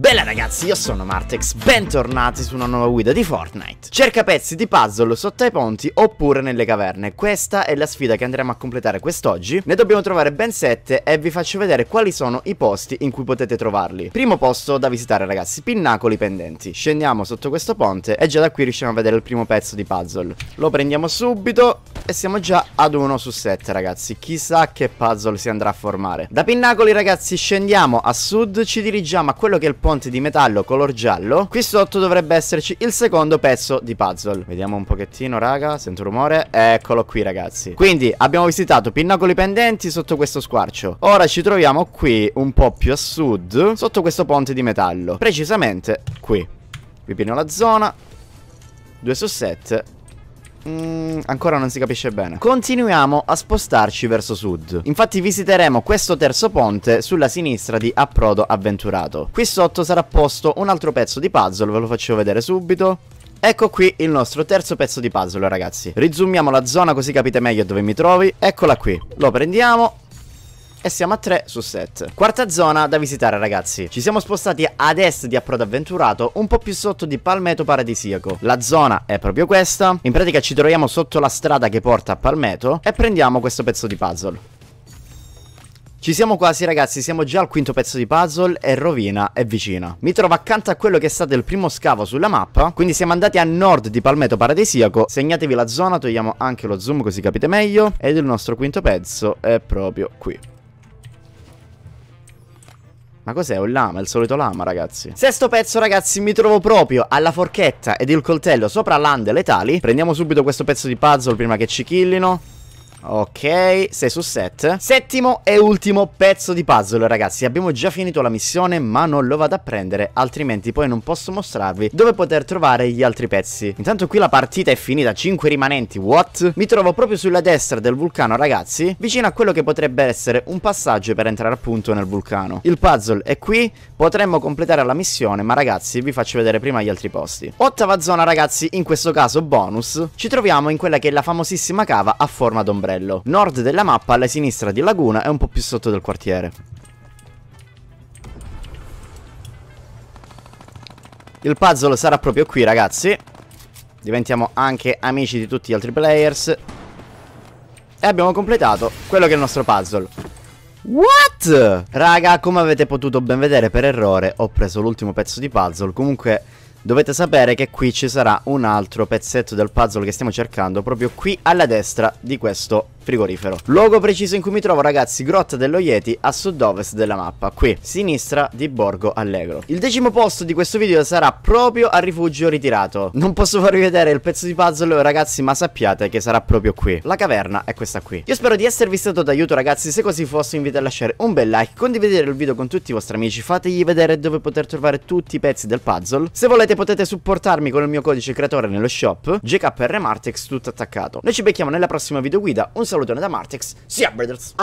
Bella ragazzi, io sono Martex, bentornati su una nuova guida di Fortnite. Cerca pezzi di puzzle sotto ai ponti oppure nelle caverne. Questa è la sfida che andremo a completare quest'oggi. Ne dobbiamo trovare ben 7 e vi faccio vedere quali sono i posti in cui potete trovarli. Primo posto da visitare ragazzi, Pinnacoli Pendenti. Scendiamo sotto questo ponte e già da qui riusciamo a vedere il primo pezzo di puzzle. Lo prendiamo subito e siamo già ad 1 su 7 ragazzi Chissà che puzzle si andrà a formare Da Pinnacoli ragazzi scendiamo a sud Ci dirigiamo a quello che è il ponte di metallo color giallo Qui sotto dovrebbe esserci il secondo pezzo di puzzle Vediamo un pochettino raga Sento rumore Eccolo qui ragazzi Quindi abbiamo visitato Pinnacoli pendenti sotto questo squarcio Ora ci troviamo qui un po' più a sud Sotto questo ponte di metallo Precisamente qui Vipino la zona 2 su 7 Mm, ancora non si capisce bene. Continuiamo a spostarci verso sud. Infatti visiteremo questo terzo ponte sulla sinistra di Approdo Avventurato. Qui sotto sarà posto un altro pezzo di puzzle, ve lo faccio vedere subito. Ecco qui il nostro terzo pezzo di puzzle ragazzi Rizoomiamo la zona così capite meglio dove mi trovi Eccola qui, lo prendiamo e siamo a 3 su 7. Quarta zona da visitare ragazzi. Ci siamo spostati ad est di Approdo Avventurato, un po' più sotto di Palmeto Paradisiaco. La zona è proprio questa. In pratica ci troviamo sotto la strada che porta a Palmeto e prendiamo questo pezzo di puzzle. Ci siamo quasi ragazzi, siamo già al quinto pezzo di puzzle e rovina è vicina. Mi trovo accanto a quello che è stato il primo scavo sulla mappa, quindi siamo andati a nord di Palmeto Paradisiaco. Segnatevi la zona, togliamo anche lo zoom così capite meglio. Ed il nostro quinto pezzo è proprio qui. Ma cos'è un lama? il solito lama, ragazzi. Sesto pezzo, ragazzi, mi trovo proprio alla forchetta ed il coltello sopra lande letali. Prendiamo subito questo pezzo di puzzle prima che ci killino. Ok, 6 su 7. Settimo e ultimo pezzo di puzzle, ragazzi. Abbiamo già finito la missione, ma non lo vado a prendere, altrimenti poi non posso mostrarvi dove poter trovare gli altri pezzi. Intanto qui la partita è finita, 5 rimanenti, what? Mi trovo proprio sulla destra del vulcano, ragazzi, vicino a quello che potrebbe essere un passaggio per entrare appunto nel vulcano. Il puzzle è qui, potremmo completare la missione, ma ragazzi, vi faccio vedere prima gli altri posti. Ottava zona, ragazzi, in questo caso bonus, ci troviamo in quella che è la famosissima cava a forma d'ombrello ombrello. Nord della mappa, alla sinistra di Laguna e un po' più sotto del quartiere. Il puzzle sarà proprio qui ragazzi Diventiamo anche amici di tutti gli altri players E abbiamo completato quello che è il nostro puzzle What? Raga come avete potuto ben vedere per errore Ho preso l'ultimo pezzo di puzzle Comunque dovete sapere che qui ci sarà un altro pezzetto del puzzle che stiamo cercando proprio qui alla destra di questo frigorifero. Luogo preciso in cui mi trovo ragazzi, Grotta dello Yeti a sud-ovest della mappa, qui, sinistra di Borgo Allegro. Il decimo posto di questo video sarà proprio al rifugio ritirato. Non posso farvi vedere il pezzo di puzzle ragazzi, ma sappiate che sarà proprio qui. La caverna è questa qui. Io spero di esservi stato d'aiuto ragazzi, se così fosse invito a lasciare un bel like, condividere il video con tutti i vostri amici, fategli vedere dove poter trovare tutti i pezzi del puzzle. Se volete volete potete supportarmi con il mio codice creatore nello shop, GKR Martex tutto attaccato. Noi ci becchiamo nella prossima video guida. un salutone da Martex, see ya brothers!